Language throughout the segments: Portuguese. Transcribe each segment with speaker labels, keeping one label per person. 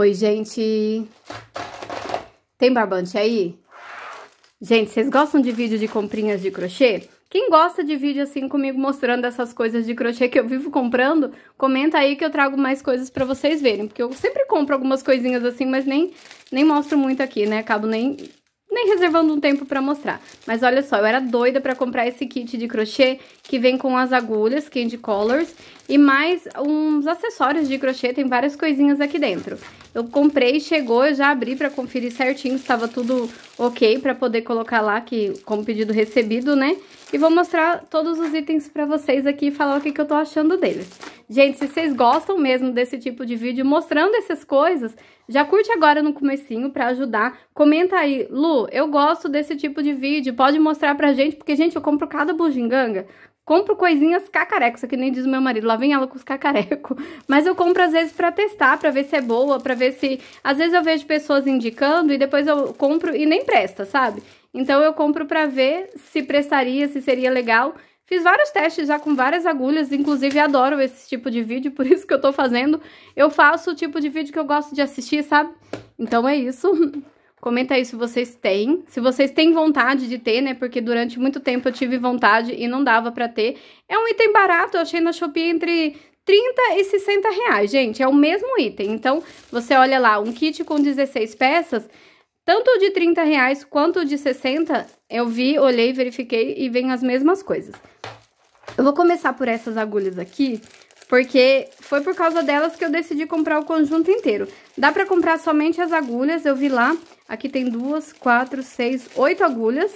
Speaker 1: Oi, gente. Tem barbante aí? Gente, vocês gostam de vídeo de comprinhas de crochê? Quem gosta de vídeo assim comigo mostrando essas coisas de crochê que eu vivo comprando, comenta aí que eu trago mais coisas pra vocês verem. Porque eu sempre compro algumas coisinhas assim, mas nem, nem mostro muito aqui, né? Acabo nem, nem reservando um tempo pra mostrar. Mas olha só, eu era doida pra comprar esse kit de crochê que vem com as agulhas Candy Colors e mais uns acessórios de crochê, tem várias coisinhas aqui dentro. Eu comprei, chegou, eu já abri pra conferir certinho estava tudo ok pra poder colocar lá que, como pedido recebido, né? E vou mostrar todos os itens pra vocês aqui e falar o que, que eu tô achando deles. Gente, se vocês gostam mesmo desse tipo de vídeo mostrando essas coisas, já curte agora no comecinho pra ajudar. Comenta aí, Lu, eu gosto desse tipo de vídeo, pode mostrar pra gente, porque, gente, eu compro cada bugiganga compro coisinhas cacarecos, é que nem diz o meu marido, lá vem ela com os cacareco. Mas eu compro às vezes para testar, para ver se é boa, para ver se às vezes eu vejo pessoas indicando e depois eu compro e nem presta, sabe? Então eu compro para ver se prestaria, se seria legal. Fiz vários testes já com várias agulhas, inclusive adoro esse tipo de vídeo, por isso que eu tô fazendo. Eu faço o tipo de vídeo que eu gosto de assistir, sabe? Então é isso. Comenta aí se vocês têm, se vocês têm vontade de ter, né? Porque durante muito tempo eu tive vontade e não dava para ter. É um item barato, eu achei na Shopee entre 30 e 60 reais, gente, é o mesmo item. Então, você olha lá, um kit com 16 peças, tanto de 30 reais quanto de 60, eu vi, olhei, verifiquei e vem as mesmas coisas. Eu vou começar por essas agulhas aqui, porque foi por causa delas que eu decidi comprar o conjunto inteiro. Dá pra comprar somente as agulhas, eu vi lá, Aqui tem duas, quatro, seis, oito agulhas,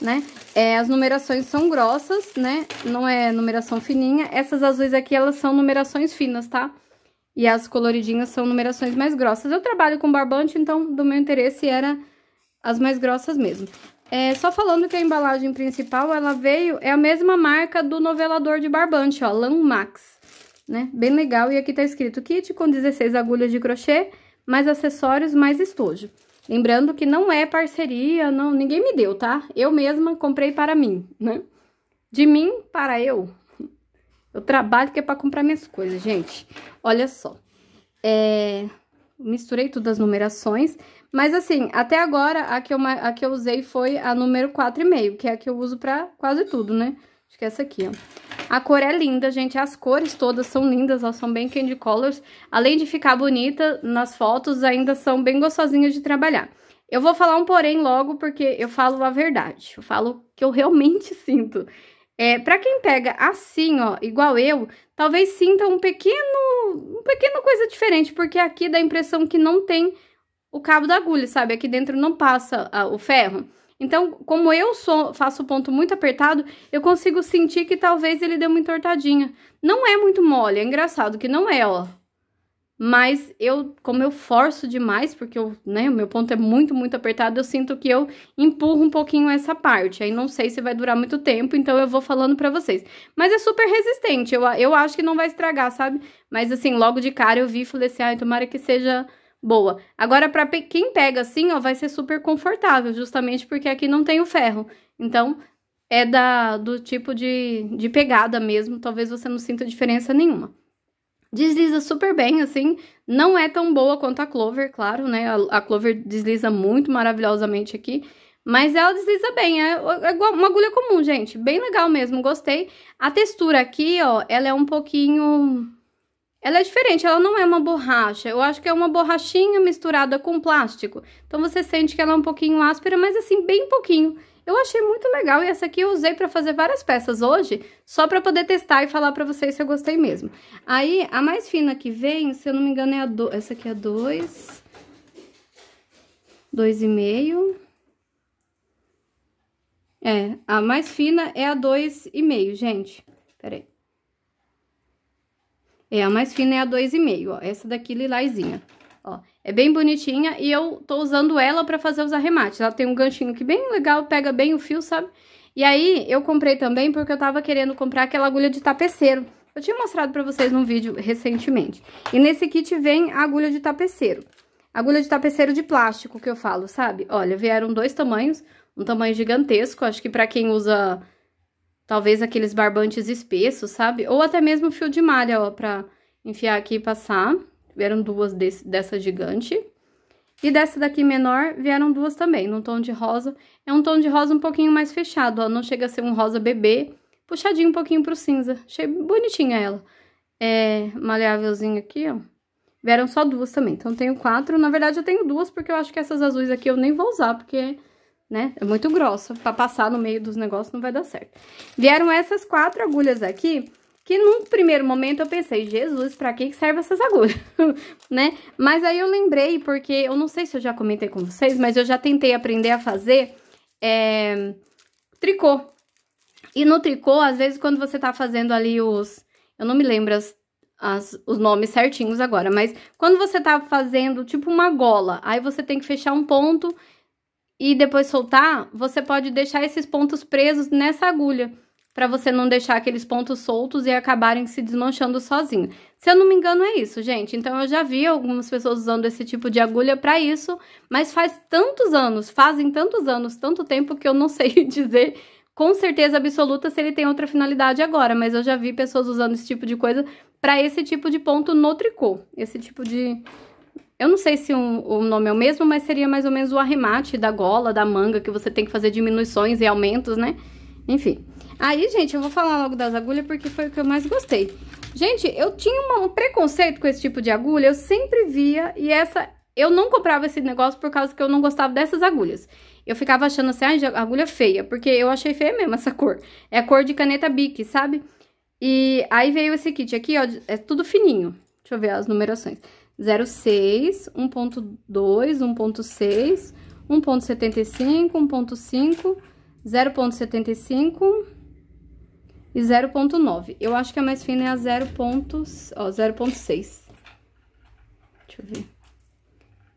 Speaker 1: né? É, as numerações são grossas, né? Não é numeração fininha. Essas azuis aqui, elas são numerações finas, tá? E as coloridinhas são numerações mais grossas. Eu trabalho com barbante, então, do meu interesse era as mais grossas mesmo. É, só falando que a embalagem principal, ela veio... É a mesma marca do novelador de barbante, ó, Lanmax, né? Bem legal. E aqui tá escrito kit com 16 agulhas de crochê, mais acessórios, mais estojo. Lembrando que não é parceria, não, ninguém me deu, tá? Eu mesma comprei para mim, né? De mim para eu. Eu trabalho que é para comprar minhas coisas, gente. Olha só. É... Misturei todas as numerações. Mas assim, até agora a que eu, a que eu usei foi a número 4,5, que é a que eu uso para quase tudo, né? Acho que é essa aqui, ó. A cor é linda, gente. As cores todas são lindas, elas são bem candy colors. Além de ficar bonita nas fotos, ainda são bem gostosinhas de trabalhar. Eu vou falar um porém logo, porque eu falo a verdade. Eu falo o que eu realmente sinto. É, para quem pega assim, ó, igual eu, talvez sinta um pequeno, um pequeno coisa diferente, porque aqui dá a impressão que não tem o cabo da agulha, sabe? Aqui dentro não passa ah, o ferro. Então, como eu sou, faço o ponto muito apertado, eu consigo sentir que talvez ele deu uma entortadinha. Não é muito mole, é engraçado que não é, ó. Mas eu, como eu forço demais, porque eu, né, o meu ponto é muito, muito apertado, eu sinto que eu empurro um pouquinho essa parte. Aí não sei se vai durar muito tempo, então eu vou falando para vocês. Mas é super resistente, eu, eu acho que não vai estragar, sabe? Mas assim, logo de cara eu vi e falei assim, ai, tomara que seja boa. Agora, para quem pega assim, ó, vai ser super confortável, justamente porque aqui não tem o ferro. Então, é da, do tipo de, de pegada mesmo, talvez você não sinta diferença nenhuma. Desliza super bem, assim, não é tão boa quanto a Clover, claro, né? A, a Clover desliza muito maravilhosamente aqui, mas ela desliza bem, é, é uma agulha comum, gente, bem legal mesmo, gostei. A textura aqui, ó, ela é um pouquinho ela é diferente, ela não é uma borracha. Eu acho que é uma borrachinha misturada com plástico. Então você sente que ela é um pouquinho áspera, mas assim, bem pouquinho. Eu achei muito legal e essa aqui eu usei para fazer várias peças hoje, só para poder testar e falar para vocês se eu gostei mesmo. Aí, a mais fina que vem, se eu não me engano, é a 2, do... essa aqui é a 2, 2,5. É, a mais fina é a 2,5, gente. Peraí. É, a mais fina é a 2,5, ó. Essa daqui lilazinha, ó. É bem bonitinha e eu tô usando ela pra fazer os arremates. Ela tem um ganchinho que bem legal, pega bem o fio, sabe? E aí, eu comprei também porque eu tava querendo comprar aquela agulha de tapeceiro. Eu tinha mostrado pra vocês num vídeo recentemente. E nesse kit vem a agulha de tapeceiro. Agulha de tapeceiro de plástico que eu falo, sabe? Olha, vieram dois tamanhos, um tamanho gigantesco, acho que pra quem usa Talvez aqueles barbantes espessos, sabe? Ou até mesmo fio de malha, ó, pra enfiar aqui e passar. Vieram duas desse, dessa gigante. E dessa daqui menor, vieram duas também, num tom de rosa. É um tom de rosa um pouquinho mais fechado, ó. Não chega a ser um rosa bebê, puxadinho um pouquinho pro cinza. Achei bonitinha ela. É, maleávelzinho aqui, ó. Vieram só duas também, então tenho quatro. Na verdade, eu tenho duas, porque eu acho que essas azuis aqui eu nem vou usar, porque né? É muito grossa, pra passar no meio dos negócios não vai dar certo. Vieram essas quatro agulhas aqui, que num primeiro momento eu pensei, Jesus, pra que serve essas agulhas, né? Mas aí eu lembrei, porque eu não sei se eu já comentei com vocês, mas eu já tentei aprender a fazer é, tricô. E no tricô, às vezes, quando você tá fazendo ali os... Eu não me lembro as, as, os nomes certinhos agora, mas quando você tá fazendo tipo uma gola, aí você tem que fechar um ponto e depois soltar, você pode deixar esses pontos presos nessa agulha, para você não deixar aqueles pontos soltos e acabarem se desmanchando sozinho. Se eu não me engano é isso, gente. Então eu já vi algumas pessoas usando esse tipo de agulha para isso, mas faz tantos anos, fazem tantos anos, tanto tempo que eu não sei dizer com certeza absoluta se ele tem outra finalidade agora, mas eu já vi pessoas usando esse tipo de coisa para esse tipo de ponto no tricô, esse tipo de eu não sei se um, o nome é o mesmo, mas seria mais ou menos o arremate da gola, da manga, que você tem que fazer diminuições e aumentos, né? Enfim. Aí, gente, eu vou falar logo das agulhas porque foi o que eu mais gostei. Gente, eu tinha um preconceito com esse tipo de agulha, eu sempre via, e essa... Eu não comprava esse negócio por causa que eu não gostava dessas agulhas. Eu ficava achando assim, ah, agulha feia, porque eu achei feia mesmo essa cor. É a cor de caneta Bic, sabe? E aí veio esse kit aqui, ó, é tudo fininho. Deixa eu ver as numerações. 0,6, 1,2, 1,6, 1,75, 1,5, 0,75 e 0,9. Eu acho que a mais fina é a 0,6. Deixa eu ver.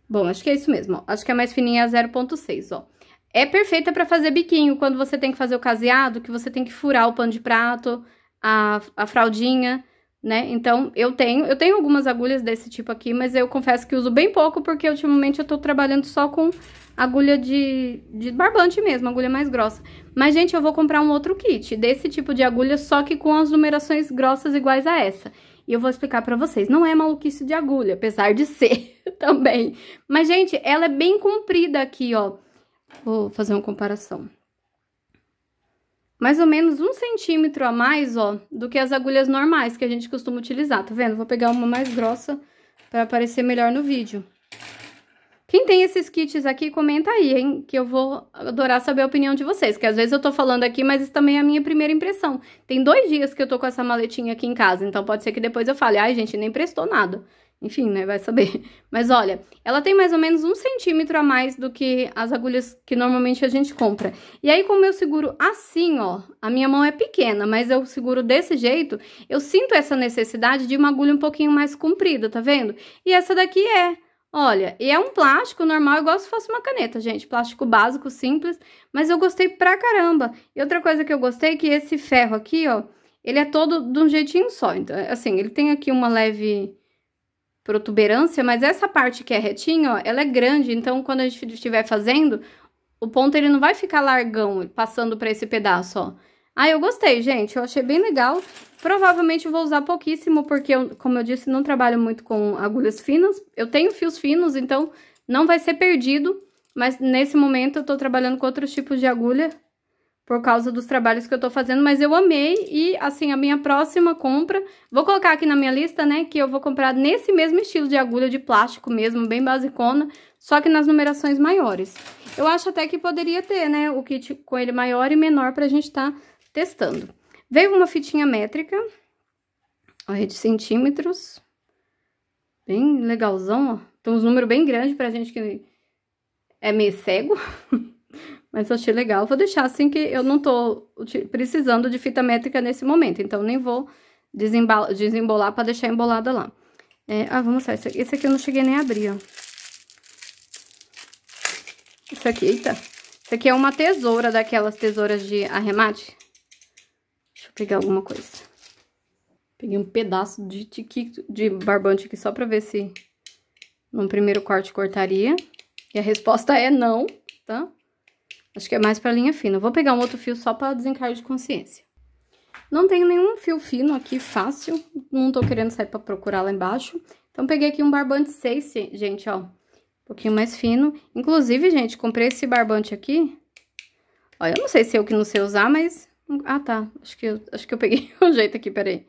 Speaker 1: Bom, acho que é isso mesmo, ó. Acho que a mais fininha é a 0,6, ó. É perfeita para fazer biquinho, quando você tem que fazer o caseado, que você tem que furar o pano de prato, a, a fraldinha né? Então, eu tenho, eu tenho algumas agulhas desse tipo aqui, mas eu confesso que uso bem pouco, porque ultimamente eu tô trabalhando só com agulha de, de barbante mesmo, agulha mais grossa. Mas, gente, eu vou comprar um outro kit desse tipo de agulha, só que com as numerações grossas iguais a essa. E eu vou explicar pra vocês, não é maluquice de agulha, apesar de ser também. Mas, gente, ela é bem comprida aqui, ó. Vou fazer uma comparação mais ou menos um centímetro a mais, ó, do que as agulhas normais que a gente costuma utilizar, tá vendo? Vou pegar uma mais grossa para aparecer melhor no vídeo. Quem tem esses kits aqui, comenta aí, hein, que eu vou adorar saber a opinião de vocês, que às vezes eu tô falando aqui, mas isso também é a minha primeira impressão. Tem dois dias que eu tô com essa maletinha aqui em casa, então pode ser que depois eu fale, ai, gente, nem prestou nada. Enfim, né? Vai saber. Mas olha, ela tem mais ou menos um centímetro a mais do que as agulhas que normalmente a gente compra. E aí, como eu seguro assim, ó, a minha mão é pequena, mas eu seguro desse jeito, eu sinto essa necessidade de uma agulha um pouquinho mais comprida, tá vendo? E essa daqui é. Olha, e é um plástico normal, igual se fosse uma caneta, gente. Plástico básico, simples, mas eu gostei pra caramba. E outra coisa que eu gostei é que esse ferro aqui, ó, ele é todo de um jeitinho só. Então, assim, ele tem aqui uma leve protuberância, mas essa parte que é retinha, ó, ela é grande, então quando a gente estiver fazendo, o ponto ele não vai ficar largão, passando para esse pedaço, ó. Ah, eu gostei, gente, eu achei bem legal. Provavelmente vou usar pouquíssimo, porque, eu, como eu disse, não trabalho muito com agulhas finas. Eu tenho fios finos, então não vai ser perdido, mas nesse momento eu tô trabalhando com outros tipos de agulha por causa dos trabalhos que eu tô fazendo, mas eu amei e, assim, a minha próxima compra, vou colocar aqui na minha lista, né, que eu vou comprar nesse mesmo estilo de agulha de plástico mesmo, bem basicona, só que nas numerações maiores. Eu acho até que poderia ter, né, o kit com ele maior e menor pra gente tá testando. Veio uma fitinha métrica, ó, de centímetros, bem legalzão, ó. Tem uns números bem grandes pra gente que é meio cego. Mas eu achei legal. Vou deixar assim que eu não tô precisando de fita métrica nesse momento. Então, nem vou desembolar pra deixar embolada lá. É, ah, vamos mostrar. Esse, esse aqui eu não cheguei nem a abrir, ó. Isso aqui, eita. Isso aqui é uma tesoura daquelas tesouras de arremate. Deixa eu pegar alguma coisa. Peguei um pedaço de, de barbante aqui só pra ver se num primeiro corte cortaria. E a resposta é não, tá? Acho que é mais pra linha fina. Vou pegar um outro fio só pra desencargo de consciência. Não tenho nenhum fio fino aqui, fácil. Não tô querendo sair pra procurar lá embaixo. Então, peguei aqui um barbante 6, gente, ó. Um pouquinho mais fino. Inclusive, gente, comprei esse barbante aqui. Ó, eu não sei se eu que não sei usar, mas... Ah, tá. Acho que eu, acho que eu peguei o um jeito aqui, peraí.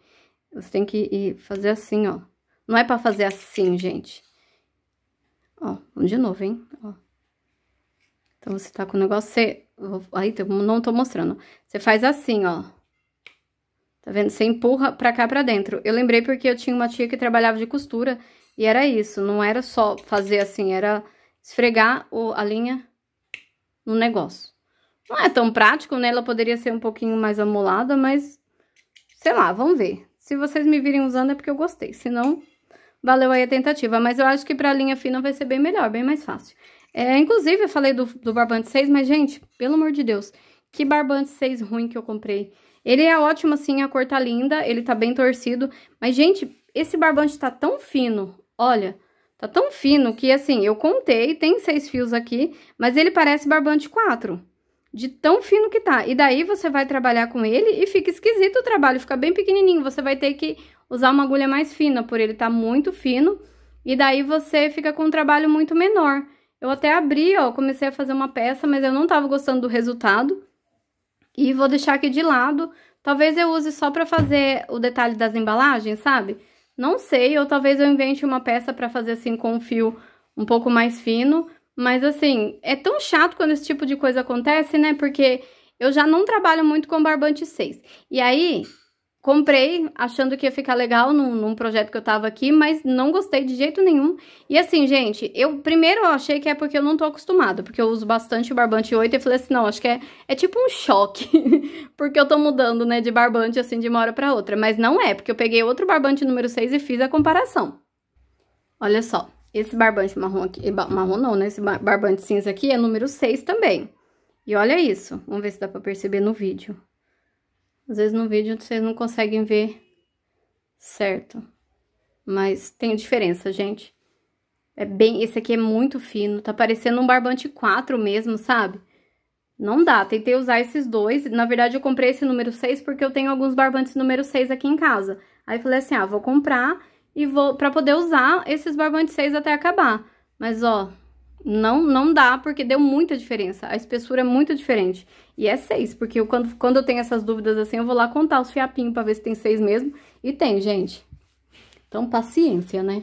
Speaker 1: Você tem que fazer assim, ó. Não é pra fazer assim, gente. Ó, de novo, hein? Ó. Então, você tá com o negócio, você... Aí, não tô mostrando. Você faz assim, ó. Tá vendo? Você empurra pra cá, pra dentro. Eu lembrei porque eu tinha uma tia que trabalhava de costura e era isso. Não era só fazer assim, era esfregar o, a linha no negócio. Não é tão prático, né? Ela poderia ser um pouquinho mais amolada, mas... Sei lá, vamos ver. Se vocês me virem usando é porque eu gostei, senão valeu aí a tentativa. Mas eu acho que pra linha fina vai ser bem melhor, bem mais fácil. É, inclusive, eu falei do, do barbante 6, mas, gente, pelo amor de Deus, que barbante 6 ruim que eu comprei. Ele é ótimo, assim, a cor tá linda, ele tá bem torcido. Mas, gente, esse barbante tá tão fino, olha, tá tão fino que, assim, eu contei, tem seis fios aqui, mas ele parece barbante 4. De tão fino que tá. E daí, você vai trabalhar com ele e fica esquisito o trabalho, fica bem pequenininho. Você vai ter que usar uma agulha mais fina, por ele tá muito fino. E daí, você fica com um trabalho muito menor. Eu até abri, ó, comecei a fazer uma peça, mas eu não tava gostando do resultado. E vou deixar aqui de lado. Talvez eu use só pra fazer o detalhe das embalagens, sabe? Não sei, ou talvez eu invente uma peça pra fazer assim com um fio um pouco mais fino. Mas assim, é tão chato quando esse tipo de coisa acontece, né? Porque eu já não trabalho muito com barbante 6. E aí, comprei achando que ia ficar legal num, num, projeto que eu tava aqui, mas não gostei de jeito nenhum. E assim, gente, eu primeiro eu achei que é porque eu não tô acostumada, porque eu uso bastante o barbante 8 e falei assim, não, acho que é, é tipo um choque, porque eu tô mudando, né, de barbante assim de uma hora pra outra. Mas não é, porque eu peguei outro barbante número 6 e fiz a comparação. Olha só, esse barbante marrom aqui, marrom não, né, esse barbante cinza aqui é número 6 também. E olha isso, vamos ver se dá pra perceber no vídeo. Às vezes no vídeo vocês não conseguem ver certo. Mas tem diferença, gente. É bem, esse aqui é muito fino, tá parecendo um barbante 4 mesmo, sabe? Não dá, tentei usar esses dois, na verdade eu comprei esse número 6 porque eu tenho alguns barbantes número 6 aqui em casa. Aí falei assim, ah, vou comprar e vou, pra poder usar esses barbantes 6 até acabar. Mas, ó, não, não dá, porque deu muita diferença. A espessura é muito diferente. E é seis, porque eu, quando, quando eu tenho essas dúvidas assim, eu vou lá contar os fiapinhos pra ver se tem seis mesmo. E tem, gente. Então, paciência, né?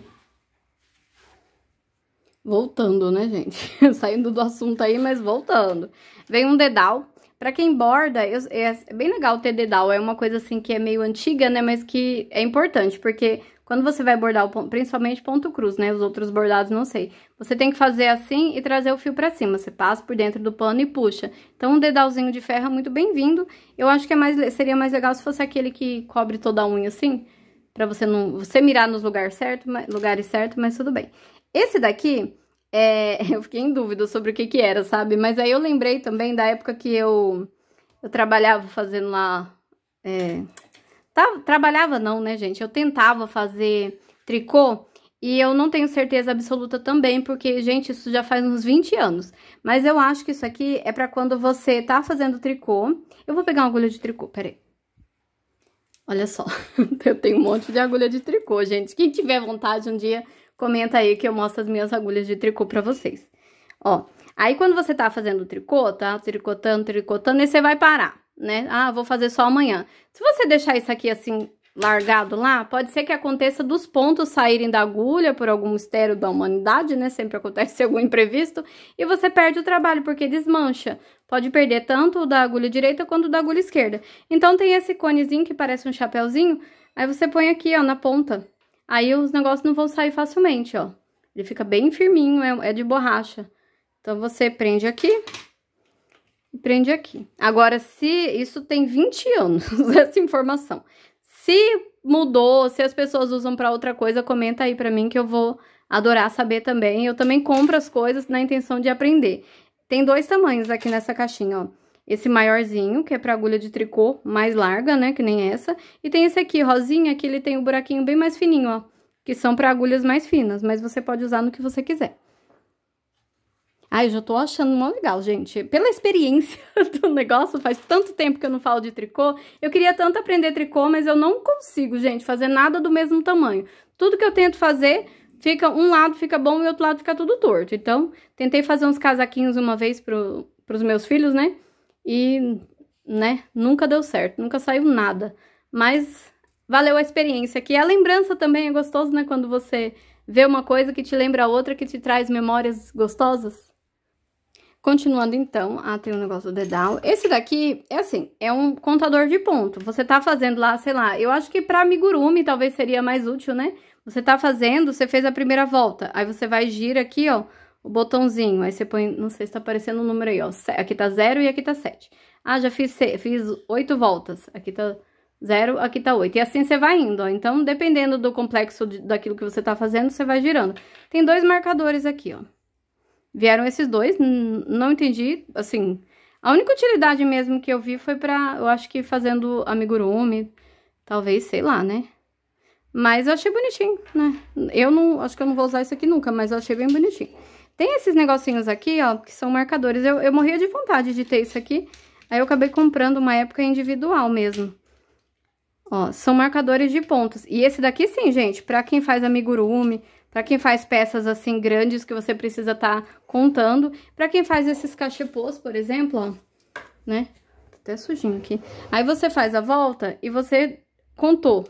Speaker 1: Voltando, né, gente? Saindo do assunto aí, mas voltando. Vem um dedal. Pra quem borda, eu, é, é bem legal ter dedal. É uma coisa assim que é meio antiga, né? Mas que é importante, porque quando você vai bordar, o ponto, principalmente ponto cruz, né? Os outros bordados, não sei. Você tem que fazer assim e trazer o fio pra cima. Você passa por dentro do pano e puxa. Então, um dedalzinho de ferro é muito bem-vindo. Eu acho que é mais, seria mais legal se fosse aquele que cobre toda a unha assim. Pra você não... Você mirar nos lugares certo, lugares certos, mas tudo bem. Esse daqui... É, eu fiquei em dúvida sobre o que que era, sabe? Mas aí eu lembrei também da época que eu, eu trabalhava fazendo lá é, Tá, trabalhava não, né, gente? Eu tentava fazer tricô e eu não tenho certeza absoluta também, porque, gente, isso já faz uns 20 anos. Mas eu acho que isso aqui é pra quando você tá fazendo tricô. Eu vou pegar uma agulha de tricô, peraí. Olha só, eu tenho um monte de agulha de tricô, gente. Quem tiver vontade um dia, comenta aí que eu mostro as minhas agulhas de tricô pra vocês. Ó, aí quando você tá fazendo tricô, tá tricotando, tricotando, aí você vai parar né? Ah, vou fazer só amanhã. Se você deixar isso aqui assim largado lá, pode ser que aconteça dos pontos saírem da agulha por algum mistério da humanidade, né? Sempre acontece algum imprevisto e você perde o trabalho porque desmancha. Pode perder tanto o da agulha direita quanto o da agulha esquerda. Então tem esse conezinho que parece um chapéuzinho, aí você põe aqui, ó, na ponta. Aí os negócios não vão sair facilmente, ó. Ele fica bem firminho, é, é de borracha. Então você prende aqui, e prende aqui. Agora, se isso tem 20 anos, essa informação. Se mudou, se as pessoas usam para outra coisa, comenta aí para mim que eu vou adorar saber também. Eu também compro as coisas na intenção de aprender. Tem dois tamanhos aqui nessa caixinha, ó. Esse maiorzinho, que é para agulha de tricô mais larga, né, que nem essa. E tem esse aqui, rosinha, que ele tem o um buraquinho bem mais fininho, ó. Que são para agulhas mais finas, mas você pode usar no que você quiser. Ai, eu já tô achando mó legal, gente. Pela experiência do negócio, faz tanto tempo que eu não falo de tricô. Eu queria tanto aprender tricô, mas eu não consigo, gente, fazer nada do mesmo tamanho. Tudo que eu tento fazer, fica um lado fica bom e o outro lado fica tudo torto. Então, tentei fazer uns casaquinhos uma vez pro, pros meus filhos, né? E, né, nunca deu certo, nunca saiu nada. Mas valeu a experiência aqui. A lembrança também é gostoso, né? Quando você vê uma coisa que te lembra outra, que te traz memórias gostosas. Continuando então, ah, tem um negócio do dedal. Esse daqui é assim, é um contador de ponto. Você tá fazendo lá, sei lá, eu acho que pra amigurumi talvez seria mais útil, né? Você tá fazendo, você fez a primeira volta, aí você vai gira aqui, ó, o botãozinho, aí você põe, não sei se tá aparecendo o um número aí, ó, aqui tá zero e aqui tá sete. Ah, já fiz, fiz oito voltas, aqui tá zero, aqui tá oito. E assim você vai indo, ó. Então, dependendo do complexo de, daquilo que você tá fazendo, você vai girando. Tem dois marcadores aqui, ó. Vieram esses dois, não entendi, assim. A única utilidade mesmo que eu vi foi pra, eu acho que fazendo amigurumi, talvez, sei lá, né? Mas eu achei bonitinho, né? Eu não, acho que eu não vou usar isso aqui nunca, mas eu achei bem bonitinho. Tem esses negocinhos aqui, ó, que são marcadores. Eu, eu morria de vontade de ter isso aqui, aí eu acabei comprando uma época individual mesmo. Ó, são marcadores de pontos. E esse daqui sim, gente, pra quem faz amigurumi, para quem faz peças assim grandes que você precisa estar tá contando. Para quem faz esses cachepôs, por exemplo, ó, né? Tô até sujinho aqui. Aí você faz a volta e você contou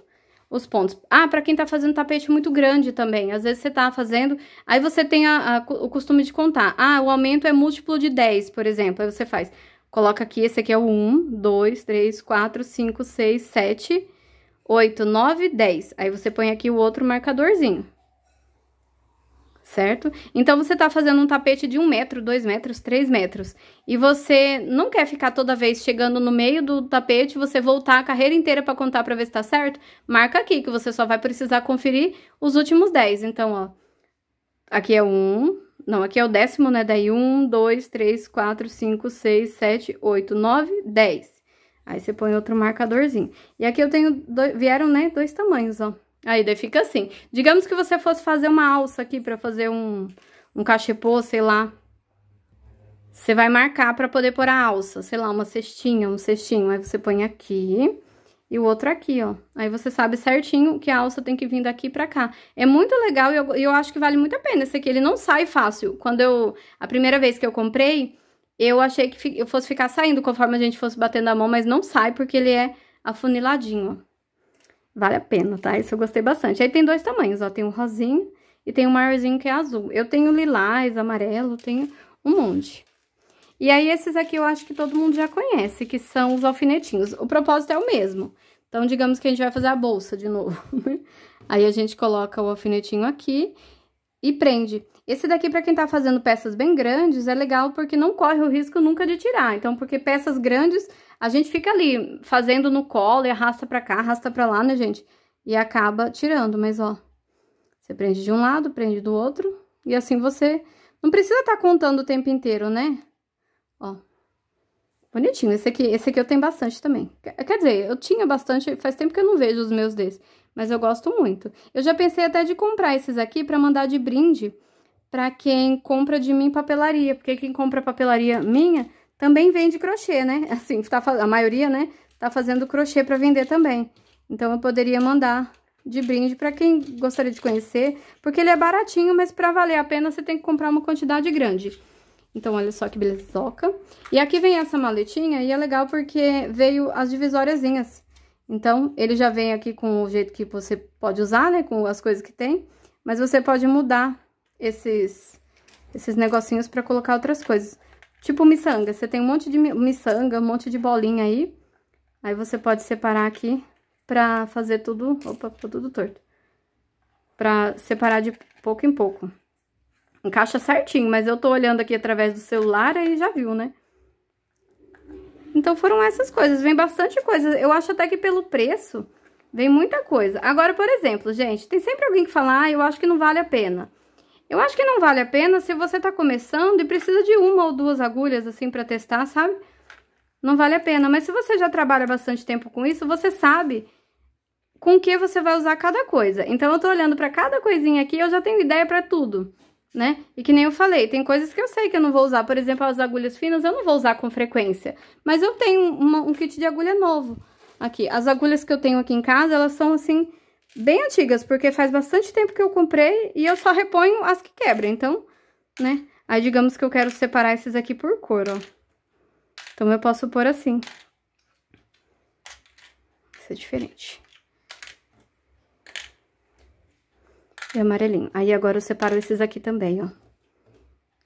Speaker 1: os pontos. Ah, pra quem tá fazendo tapete muito grande também, às vezes você tá fazendo, aí você tem a, a, o costume de contar. Ah, o aumento é múltiplo de 10, por exemplo, aí você faz. Coloca aqui, esse aqui é o 1, 2, 3, 4, 5, 6, 7, 8, 9, 10. Aí você põe aqui o outro marcadorzinho certo? Então, você tá fazendo um tapete de um metro, dois metros, três metros, e você não quer ficar toda vez chegando no meio do tapete, você voltar a carreira inteira para contar para ver se tá certo, marca aqui, que você só vai precisar conferir os últimos dez. Então, ó, aqui é um, não, aqui é o décimo, né? Daí um, dois, três, quatro, cinco, seis, sete, oito, nove, dez. Aí, você põe outro marcadorzinho. E aqui eu tenho, dois, vieram, né, dois tamanhos, ó. Aí, daí fica assim. Digamos que você fosse fazer uma alça aqui pra fazer um, um cachepô, sei lá. Você vai marcar pra poder pôr a alça, sei lá, uma cestinha, um cestinho. Aí você põe aqui e o outro aqui, ó. Aí você sabe certinho que a alça tem que vir daqui pra cá. É muito legal e eu, eu acho que vale muito a pena. Esse aqui, ele não sai fácil. Quando eu... A primeira vez que eu comprei, eu achei que eu fosse ficar saindo conforme a gente fosse batendo a mão, mas não sai porque ele é afuniladinho, ó. Vale a pena, tá? Isso eu gostei bastante. Aí tem dois tamanhos, ó. Tem um rosinho e tem um maiorzinho que é azul. Eu tenho lilás, amarelo, tenho um monte. E aí, esses aqui eu acho que todo mundo já conhece, que são os alfinetinhos. O propósito é o mesmo. Então, digamos que a gente vai fazer a bolsa de novo, né? Aí, a gente coloca o alfinetinho aqui e prende. Esse daqui, para quem tá fazendo peças bem grandes, é legal porque não corre o risco nunca de tirar. Então, porque peças grandes, a gente fica ali fazendo no colo e arrasta pra cá, arrasta pra lá, né, gente? E acaba tirando, mas ó, você prende de um lado, prende do outro, e assim você não precisa estar tá contando o tempo inteiro, né? Ó, Bonitinho, esse aqui, esse aqui eu tenho bastante também. Quer dizer, eu tinha bastante, faz tempo que eu não vejo os meus desses, mas eu gosto muito. Eu já pensei até de comprar esses aqui para mandar de brinde para quem compra de mim papelaria, porque quem compra papelaria minha também vende crochê, né? Assim, tá, a maioria, né, tá fazendo crochê para vender também. Então, eu poderia mandar de brinde para quem gostaria de conhecer, porque ele é baratinho, mas para valer a pena você tem que comprar uma quantidade grande. Então, olha só que belezoca. E aqui vem essa maletinha, e é legal porque veio as divisóriazinhas. Então, ele já vem aqui com o jeito que você pode usar, né, com as coisas que tem, mas você pode mudar esses, esses negocinhos pra colocar outras coisas. Tipo miçanga, você tem um monte de miçanga, um monte de bolinha aí. Aí você pode separar aqui pra fazer tudo... Opa, ficou tudo torto. Pra separar de pouco em pouco. Encaixa certinho, mas eu tô olhando aqui através do celular e já viu, né? Então foram essas coisas, vem bastante coisa. Eu acho até que pelo preço vem muita coisa. Agora, por exemplo, gente, tem sempre alguém que fala, ah, eu acho que não vale a pena. Eu acho que não vale a pena se você tá começando e precisa de uma ou duas agulhas, assim, pra testar, sabe? Não vale a pena, mas se você já trabalha bastante tempo com isso, você sabe com que você vai usar cada coisa. Então, eu tô olhando pra cada coisinha aqui, eu já tenho ideia pra tudo, né? E que nem eu falei, tem coisas que eu sei que eu não vou usar. Por exemplo, as agulhas finas eu não vou usar com frequência. Mas eu tenho uma, um kit de agulha novo aqui. As agulhas que eu tenho aqui em casa, elas são, assim, bem antigas, porque faz bastante tempo que eu comprei e eu só reponho as que quebram, então, né? Aí, digamos que eu quero separar esses aqui por cor, ó. Então, eu posso pôr assim. Isso é diferente. E amarelinho. Aí, agora eu separo esses aqui também, ó.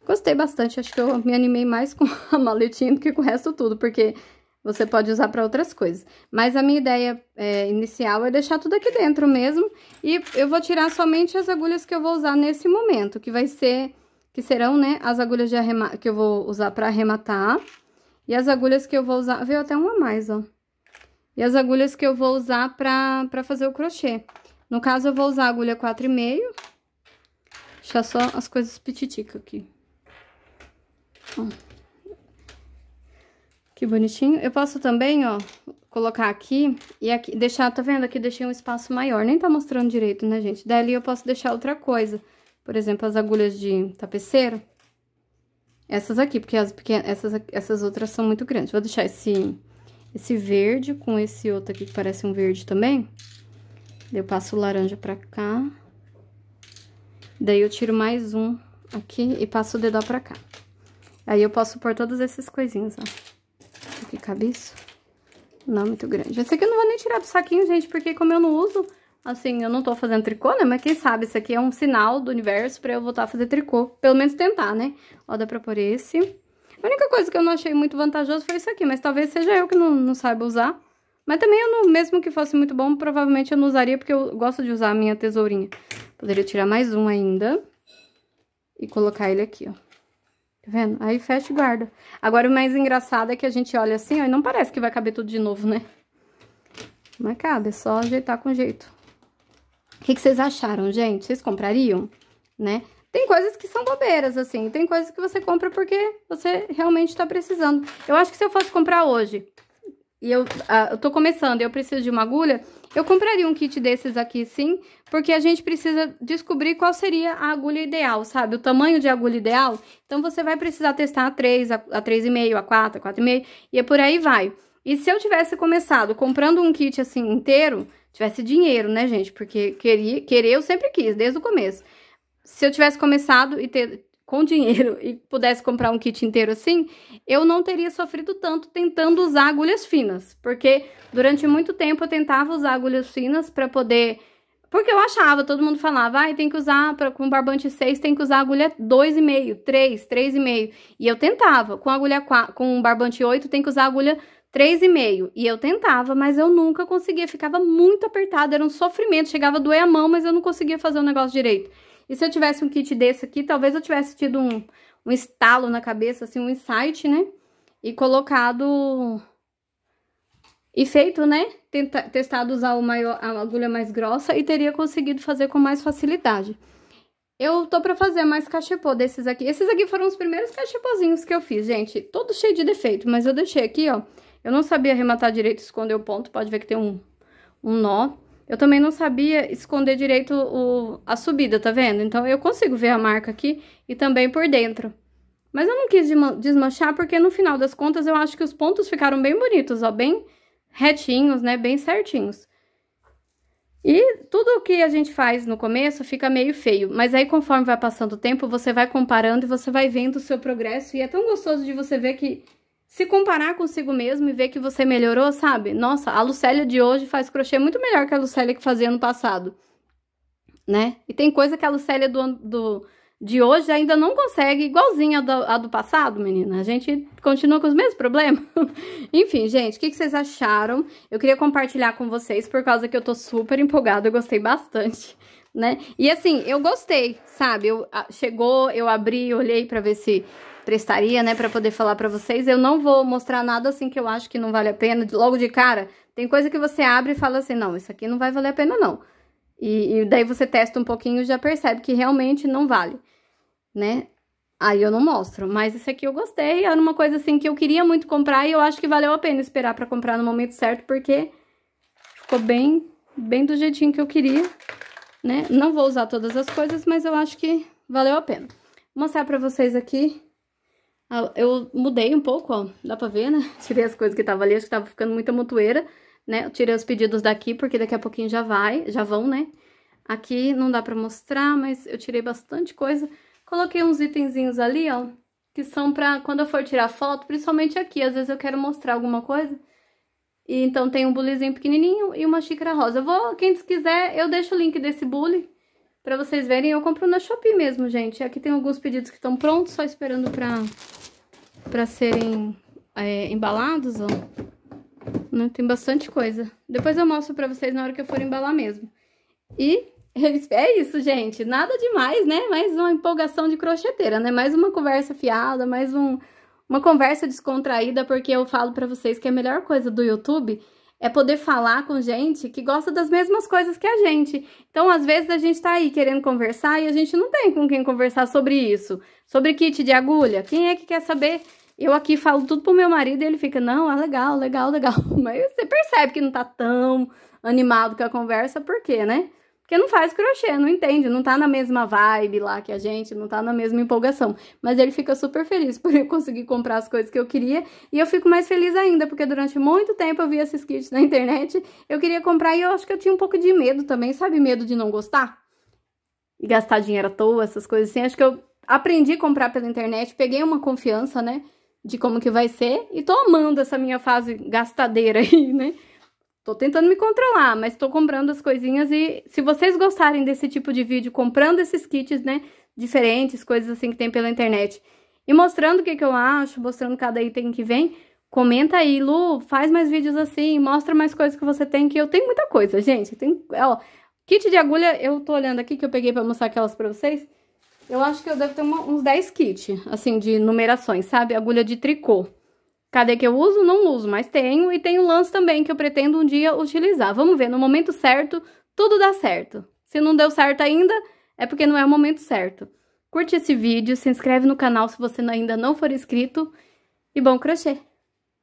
Speaker 1: Gostei bastante, acho que eu me animei mais com a maletinha do que com o resto tudo, porque você pode usar para outras coisas. Mas a minha ideia é, inicial é deixar tudo aqui dentro mesmo. E eu vou tirar somente as agulhas que eu vou usar nesse momento, que vai ser... Que serão, né, as agulhas de que eu vou usar para arrematar. E as agulhas que eu vou usar... Veio até uma a mais, ó. E as agulhas que eu vou usar pra, fazer o crochê. No caso, eu vou usar a agulha 4,5. Deixar só as coisas pititicas aqui. Ó. Que bonitinho. Eu posso também, ó, colocar aqui e aqui, deixar, tá vendo? Aqui deixei um espaço maior, nem tá mostrando direito, né, gente? Daí eu posso deixar outra coisa, por exemplo, as agulhas de tapeceiro. Essas aqui, porque as pequenas, essas, essas outras são muito grandes. Vou deixar esse, esse verde com esse outro aqui que parece um verde também. Eu passo o laranja pra cá. Daí eu tiro mais um aqui e passo o dedal pra cá. Aí eu posso pôr todas essas coisinhas, ó. Que aqui, cabe isso? Não, muito grande. Esse aqui eu não vou nem tirar do saquinho, gente, porque como eu não uso, assim, eu não tô fazendo tricô, né? Mas quem sabe, isso aqui é um sinal do universo pra eu voltar a fazer tricô. Pelo menos tentar, né? Ó, dá pra pôr esse. A única coisa que eu não achei muito vantajoso foi isso aqui, mas talvez seja eu que não, não saiba usar. Mas também, eu não, mesmo que fosse muito bom, provavelmente eu não usaria, porque eu gosto de usar a minha tesourinha. Poderia tirar mais um ainda e colocar ele aqui, ó. Tá vendo? Aí fecha e guarda. Agora, o mais engraçado é que a gente olha assim, ó, e não parece que vai caber tudo de novo, né? Mas cabe, é só ajeitar com jeito. O que, que vocês acharam, gente? Vocês comprariam, né? Tem coisas que são bobeiras, assim. Tem coisas que você compra porque você realmente tá precisando. Eu acho que se eu fosse comprar hoje, e eu, ah, eu tô começando, eu preciso de uma agulha, eu compraria um kit desses aqui sim, porque a gente precisa descobrir qual seria a agulha ideal, sabe? O tamanho de agulha ideal. Então, você vai precisar testar a 3, a, a 3,5, a 4, a 4,5 e é por aí vai. E se eu tivesse começado comprando um kit assim inteiro, tivesse dinheiro, né, gente? Porque queria, querer eu sempre quis, desde o começo. Se eu tivesse começado e ter, com dinheiro e pudesse comprar um kit inteiro assim, eu não teria sofrido tanto tentando usar agulhas finas, porque durante muito tempo eu tentava usar agulhas finas para poder porque eu achava, todo mundo falava, ah, tem que usar pra, com barbante 6, tem que usar agulha 2,5, 3, 3,5. E eu tentava, com agulha 4, com barbante 8, tem que usar agulha 3,5. E eu tentava, mas eu nunca conseguia, ficava muito apertado, era um sofrimento, chegava a doer a mão, mas eu não conseguia fazer o negócio direito. E se eu tivesse um kit desse aqui, talvez eu tivesse tido um, um estalo na cabeça, assim, um insight, né? E colocado... E feito, né? Tenta, testado usar maior, a agulha mais grossa e teria conseguido fazer com mais facilidade. Eu tô pra fazer mais cachepô desses aqui. Esses aqui foram os primeiros cachepozinhos que eu fiz, gente. Todo cheio de defeito, mas eu deixei aqui, ó. Eu não sabia arrematar direito, esconder o ponto. Pode ver que tem um, um nó. Eu também não sabia esconder direito o, a subida, tá vendo? Então, eu consigo ver a marca aqui e também por dentro. Mas eu não quis desmanchar porque no final das contas eu acho que os pontos ficaram bem bonitos, ó, bem retinhos, né, bem certinhos. E tudo o que a gente faz no começo fica meio feio, mas aí conforme vai passando o tempo, você vai comparando e você vai vendo o seu progresso e é tão gostoso de você ver que se comparar consigo mesmo e ver que você melhorou, sabe? Nossa, a Lucélia de hoje faz crochê muito melhor que a Lucélia que fazia no passado, né? E tem coisa que a Lucélia do, do de hoje ainda não consegue igualzinha a do, a do passado, menina. A gente continua com os mesmos problemas. Enfim, gente, o que, que, vocês acharam? Eu queria compartilhar com vocês, por causa que eu tô super empolgada, eu gostei bastante, né? E assim, eu gostei, sabe? Eu, a, chegou, eu abri, olhei pra ver se prestaria, né, para poder falar para vocês. Eu não vou mostrar nada assim que eu acho que não vale a pena logo de cara. Tem coisa que você abre e fala assim: "Não, isso aqui não vai valer a pena não". E, e daí você testa um pouquinho e já percebe que realmente não vale, né? Aí eu não mostro, mas esse aqui eu gostei, era uma coisa assim que eu queria muito comprar e eu acho que valeu a pena esperar para comprar no momento certo, porque ficou bem, bem do jeitinho que eu queria, né? Não vou usar todas as coisas, mas eu acho que valeu a pena. Vou mostrar para vocês aqui ah, eu mudei um pouco, ó, dá pra ver, né? Tirei as coisas que tava ali, acho que tava ficando muita montoeira, né? Eu tirei os pedidos daqui, porque daqui a pouquinho já vai, já vão, né? Aqui não dá pra mostrar, mas eu tirei bastante coisa. Coloquei uns itenzinhos ali, ó, que são pra quando eu for tirar foto, principalmente aqui. Às vezes eu quero mostrar alguma coisa. E, então tem um bulezinho pequenininho e uma xícara rosa. Eu vou, quem quiser, eu deixo o link desse bule pra vocês verem. Eu compro na Shopee mesmo, gente. Aqui tem alguns pedidos que estão prontos, só esperando pra para serem é, embalados, ó. Né? Tem bastante coisa. Depois eu mostro para vocês na hora que eu for embalar mesmo. E é isso, gente. Nada demais, né? Mais uma empolgação de crocheteira, né? Mais uma conversa fiada, mais um, uma conversa descontraída, porque eu falo para vocês que a melhor coisa do YouTube é poder falar com gente que gosta das mesmas coisas que a gente. Então, às vezes, a gente tá aí querendo conversar e a gente não tem com quem conversar sobre isso. Sobre kit de agulha. Quem é que quer saber eu aqui falo tudo pro meu marido e ele fica, não, é legal, legal, legal. Mas você percebe que não tá tão animado com a conversa, por quê, né? Porque não faz crochê, não entende, não tá na mesma vibe lá que a gente, não tá na mesma empolgação. Mas ele fica super feliz por eu conseguir comprar as coisas que eu queria. E eu fico mais feliz ainda, porque durante muito tempo eu vi esses kits na internet, eu queria comprar e eu acho que eu tinha um pouco de medo também, sabe? Medo de não gostar e gastar dinheiro à toa, essas coisas assim. Acho que eu aprendi a comprar pela internet, peguei uma confiança, né? de como que vai ser e tô amando essa minha fase gastadeira aí, né? Tô tentando me controlar, mas tô comprando as coisinhas e se vocês gostarem desse tipo de vídeo, comprando esses kits, né, diferentes, coisas assim que tem pela internet, e mostrando o que que eu acho, mostrando cada item que vem, comenta aí, Lu, faz mais vídeos assim, mostra mais coisas que você tem, que eu tenho muita coisa, gente, tem, ó, kit de agulha, eu tô olhando aqui que eu peguei pra mostrar aquelas pra vocês, eu acho que eu devo ter uma, uns 10 kits, assim, de numerações, sabe? Agulha de tricô. Cadê que eu uso? Não uso, mas tenho. E tenho lance também, que eu pretendo um dia utilizar. Vamos ver, no momento certo, tudo dá certo. Se não deu certo ainda, é porque não é o momento certo. Curte esse vídeo, se inscreve no canal se você ainda não for inscrito. E bom crochê!